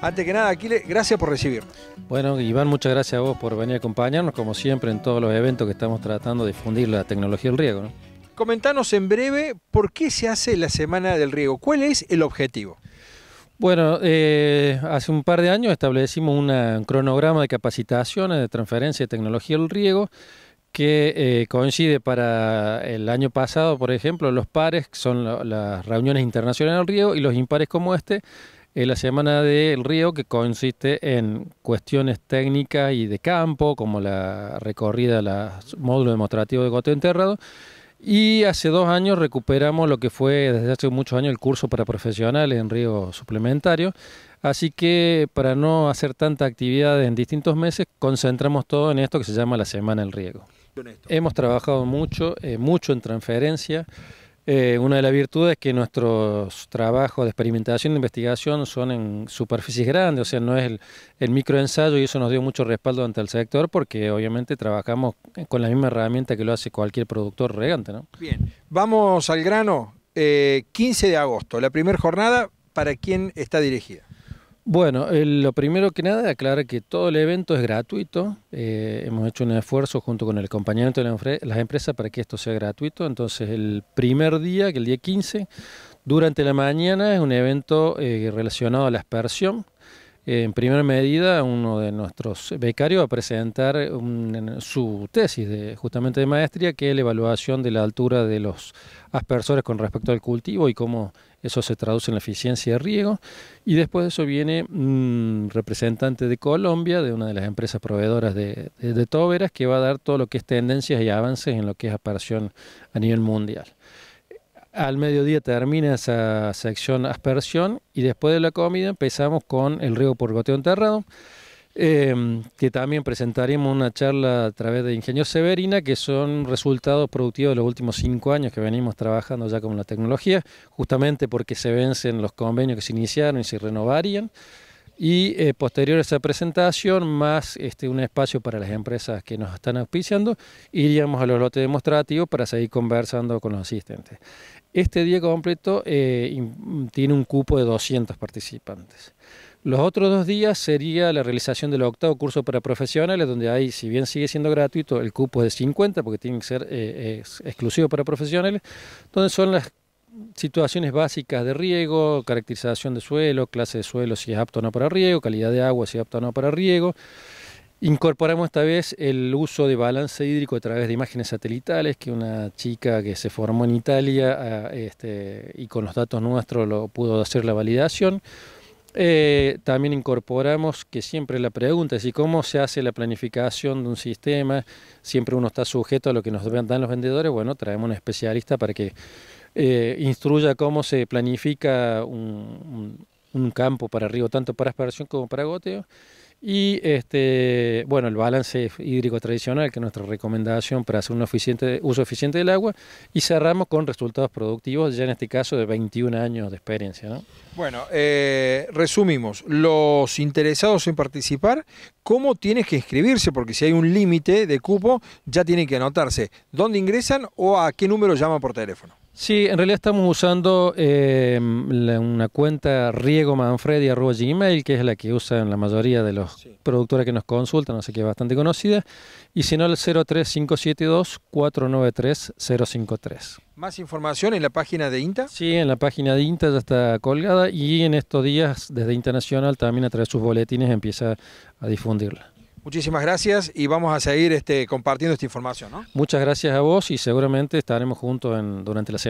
Antes que nada, Aquile, gracias por recibirnos. Bueno, Iván, muchas gracias a vos por venir a acompañarnos, como siempre, en todos los eventos que estamos tratando de difundir la tecnología del riego. Comentanos en breve por qué se hace la Semana del Riego, cuál es el objetivo. Bueno, eh, hace un par de años establecimos un cronograma de capacitaciones, de transferencia de tecnología del riego que eh, coincide para el año pasado, por ejemplo, los pares, que son las reuniones internacionales del Río, y los impares como este, eh, la Semana del Río, que consiste en cuestiones técnicas y de campo, como la recorrida, el módulo demostrativo de Goteo Enterrado, y hace dos años recuperamos lo que fue desde hace muchos años el curso para profesionales en Río Suplementario. Así que para no hacer tanta actividad en distintos meses, concentramos todo en esto que se llama la Semana del Riego. Hemos trabajado mucho, eh, mucho en transferencia. Eh, una de las virtudes es que nuestros trabajos de experimentación e investigación son en superficies grandes, o sea, no es el, el, microensayo y eso nos dio mucho respaldo ante el sector porque obviamente trabajamos con la misma herramienta que lo hace cualquier productor regante. ¿no? Bien, vamos al grano. 15 eh, de agosto, la primera jornada, ¿para quién está dirigida? Bueno, eh, lo primero que nada, aclarar que todo el evento es gratuito. Eh, hemos hecho un esfuerzo junto con el acompañamiento de las empresas para que esto sea gratuito. Entonces, el primer día, que el día 15, durante la mañana, es un evento eh, relacionado a la aspersión. En primera medida, uno de nuestros becarios va a presentar su tesis de, justamente de maestría, que es la evaluación de la altura de los aspersores con respecto al cultivo y cómo eso se traduce en la eficiencia de riego, y después de eso viene un mm, representante de Colombia, de una de las empresas proveedoras de, Toberas, que va a dar todo lo que es tendencias y avances en lo que es aspersión a nivel mundial. Al mediodía termina esa sección aspersión y después de la comida empezamos con el riego por goteo enterrado. Em, que también presentaremos una charla a través de ingenio Severina, que son resultados productivos de los últimos cinco años que venimos trabajando ya con la tecnología, justamente porque se vencen los convenios que se iniciaron y se renovarían y eh, posterior a esa presentación, más este, un espacio para las empresas que nos están auspiciando, iríamos a los lotes demostrativos para seguir conversando con los asistentes. Este día completo eh, tiene un cupo de 200 participantes. Los otros dos días sería la realización del octavo curso para profesionales, donde hay, si bien sigue siendo gratuito, el cupo de 50, porque tiene que ser eh, exclusivo para profesionales, donde son las situaciones básicas de riego, caracterización de suelo, clase de suelo si es apto o no para riego, calidad de agua si es apto o no para riego. Incorporamos esta vez el uso de balance hídrico a través de imágenes satelitales, que una chica que se formó en Italia ah, este, y con los datos nuestros lo pudo hacer la validación. Eh, también incorporamos que siempre la pregunta es ¿y cómo se hace la planificación de un sistema, siempre uno está sujeto a lo que nos dan los vendedores, bueno, traemos un especialista para que eh, instruya cómo se planifica un un campo para riego tanto para aspersión como para goteo. Y este, bueno, el balance hídrico tradicional, que es nuestra recomendación para hacer un eficiente, uso eficiente del agua, y cerramos con resultados productivos, ya en este caso de 21 años de experiencia. Bueno, eh, resumimos, los interesados en participar, ¿cómo tienes que inscribirse? Porque si hay un límite de cupo, ya tienen que anotarse. ¿Dónde ingresan o a qué número llaman por teléfono? Sí, en realidad estamos usando eh, una cuenta gmail que es la que usan la mayoría de los productores que nos consultan, así que es bastante conocida. Y si no, el 03572 493053. más información en la página de INTA? Sí, en la página de INTA ya está colgada y en estos días, desde Internacional, también a través de sus boletines empieza a difundirla. Muchísimas gracias y vamos a seguir este, compartiendo esta información. ¿no? Muchas gracias a vos y seguramente estaremos juntos en, durante la semana.